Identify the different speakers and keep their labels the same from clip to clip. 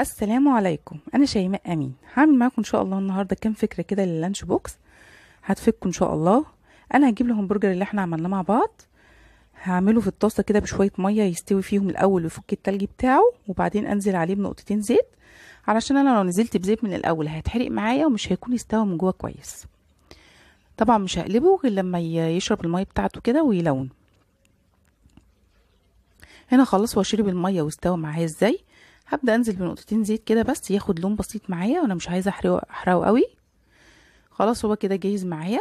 Speaker 1: السلام عليكم انا شيماء امين هعمل معاكم ان شاء الله النهارده كام فكره كده لللانش بوكس هتفكوا ان شاء الله انا هجيب الهمبرجر اللي احنا عملناه مع بعض هعمله في الطاسه كده بشويه ميه يستوي فيهم الاول ويفك التلج بتاعه وبعدين انزل عليه بنقطتين زيت علشان انا لو نزلت بزيت من الاول هيتحرق معايا ومش هيكون استوى من جوه كويس طبعا مش هقلبه غير لما يشرب الميه بتاعته كده ويلون هنا خلاص واشرب الميه واستوى معايا ازاي هبدا انزل بنقطتين زيت كده بس ياخد لون بسيط معايا وانا مش عايزه احرقه احرقه قوي خلاص هو كده جاهز معايا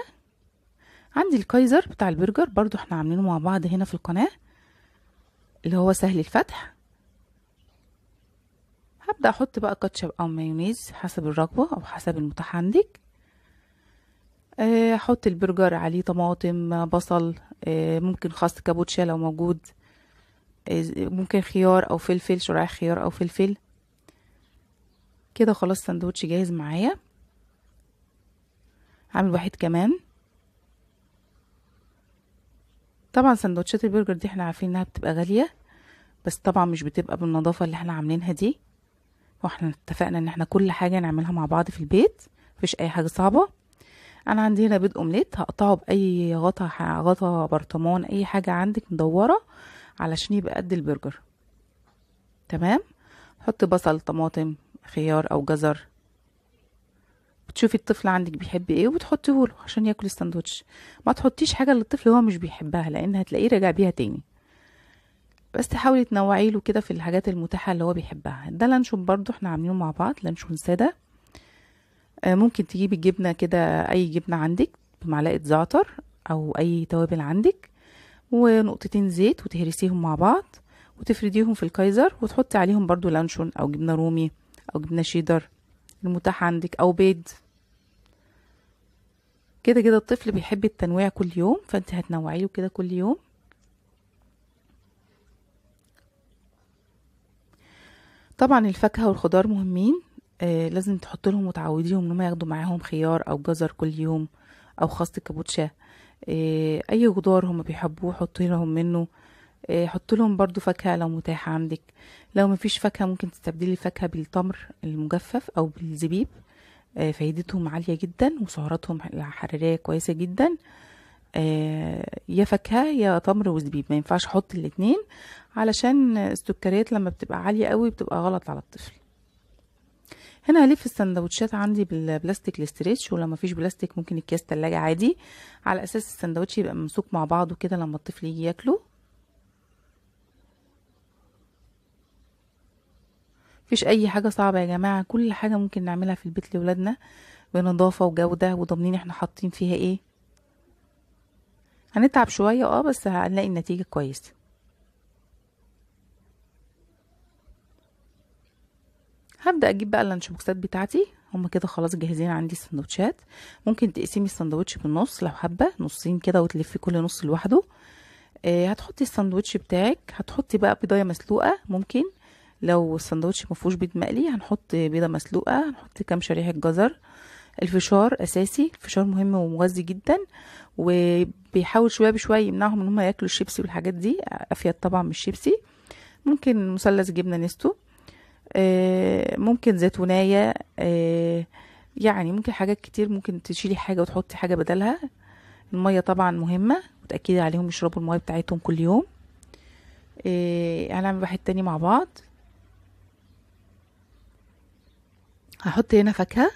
Speaker 1: عندي الكايزر بتاع البرجر برضو احنا عاملينه مع بعض هنا في القناه اللي هو سهل الفتح هبدا احط بقى كاتشب او مايونيز حسب الرغبه او حسب المتاح عندك آه، احط البرجر عليه طماطم بصل آه، ممكن خاص كابوتشا لو موجود ممكن خيار او فلفل شرايح خيار او فلفل كده خلاص سندوتش جاهز معايا عامل واحد كمان طبعا سندوتشات البرجر دي احنا عارفين انها بتبقى غاليه بس طبعا مش بتبقى بالنظافه اللي احنا عاملينها دي واحنا اتفقنا ان احنا كل حاجه نعملها مع بعض في البيت مفيش اي حاجه صعبه انا عندي هنا بيض اومليت هقطعه باي غطا غطا برطمان اي حاجه عندك مدوره علشان يبقى قد البرجر تمام حط بصل طماطم خيار او جزر بتشوفي الطفل عندك بيحب ايه وبتحطيه له عشان ياكل الساندوتش ما تحطيش حاجه للطفل هو مش بيحبها لان هتلاقيه راجع بيها تاني بس تحاولي تنوعي له كده في الحاجات المتاحه اللي هو بيحبها ده لانشون برضو احنا عاملينه مع بعض لانشون ساده آه، ممكن تجيبي جبنه كده اي جبنه عندك بمعلقه زعتر او اي توابل عندك ونقطتين زيت وتهرسيهم مع بعض وتفرديهم في الكايزر وتحطي عليهم برضو لانشون او جبنه رومي او جبنه شيدر المتاح عندك او بيض كده كده الطفل بيحب التنويع كل يوم فانت هتنوعيه كده كل يوم طبعا الفاكهه والخضار مهمين آه لازم تحط لهم وتعوديهم ان هم ياخدوا معاهم خيار او جزر كل يوم او خاصه كابوتشا إيه، اي خضار هما بيحبوه حطي لهم منه إيه، حط لهم برضو فاكهة لو متاحة عندك لو مفيش فاكهة ممكن تستبدلي الفاكهة بالتمر المجفف أو بالزبيب إيه، فايدتهم عالية جدا وسعراتهم الحرارية كويسة جدا يا فاكهة يا تمر وزبيب ما ينفعش احط الاتنين علشان السكريات لما بتبقى عالية قوي بتبقى غلط على الطفل هنا هلف السندوتشات عندي بالبلاستيك الاسترتش ولو مفيش بلاستيك ممكن اكياس تلاجة عادي على اساس السندوتش يبقى ممسوك مع بعضه كده لما الطفل يجي ياكله مفيش اي حاجة صعبة يا جماعة كل حاجة ممكن نعملها في البيت لولادنا بنظافة وجودة وضامنين احنا حاطين فيها ايه هنتعب شوية اه بس هنلاقي النتيجة كويسة هبدا اجيب بقى اللانش بوكسات بتاعتي هما كده خلاص جاهزين عندي السندوتشات ممكن تقسمي السندوتش بالنص لو حابه نصين كده وتلفي كل نص لوحده آه هتحطي السندوتش بتاعك هتحطي بقى بيضايه مسلوقه ممكن لو السندوتش ما فيهوش بيض مقلي هنحط بيضه مسلوقه هنحط كام شريحه جزر الفشار اساسي الفشار مهم ومغذي جدا وبيحاول شويه بشويه يمنعهم ان هم ياكلوا الشيبسي والحاجات دي افيد طبعا من الشيبسي ممكن مثلث جبنه نستو آه، ممكن زيتونايه آه، يعني ممكن حاجات كتير ممكن تشيلي حاجه وتحطي حاجه بدلها الميه طبعا مهمه وتاكدي عليهم يشربوا الميه بتاعتهم كل يوم آه، هنعمل واحد تاني مع بعض هحط هنا فاكهه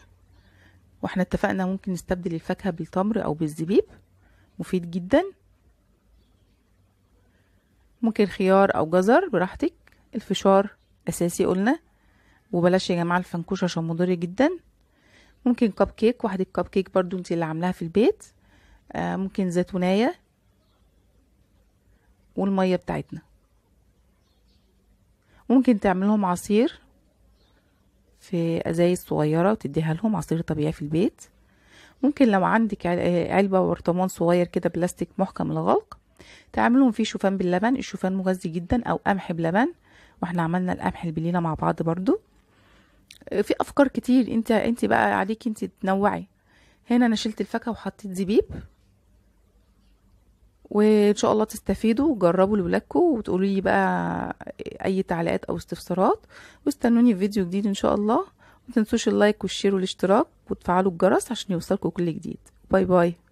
Speaker 1: واحنا اتفقنا ممكن نستبدل الفاكهه بالتمر او بالزبيب مفيد جدا ممكن خيار او جزر براحتك الفشار اساسي قلنا وبلاش يا جماعه الفنكوش عشان مضر جدا ممكن كب كيك واحده كب كيك برضو انت اللي عاملاها في البيت آه ممكن زيتونايه والميه بتاعتنا ممكن تعملهم عصير في ازايز صغيره وتديها لهم عصير طبيعي في البيت ممكن لو عندك آه، علبه ورطمان صغير كده بلاستيك محكم الغلق تعملهم فيه شوفان باللبن الشوفان مغذي جدا او قمح بلبن واحنا عملنا القمح البليله مع بعض برضو آه، في افكار كتير انت انت بقى عليك انت تنوعي هنا انا شلت الفاكهه وحطيت زبيب وان شاء الله تستفيدوا وجربوا لولادكم وتقولوا لي بقى اي تعليقات او استفسارات واستنوني في فيديو جديد ان شاء الله ما تنسوش اللايك والشير والاشتراك وتفعلوا الجرس عشان يوصلكم كل جديد باي باي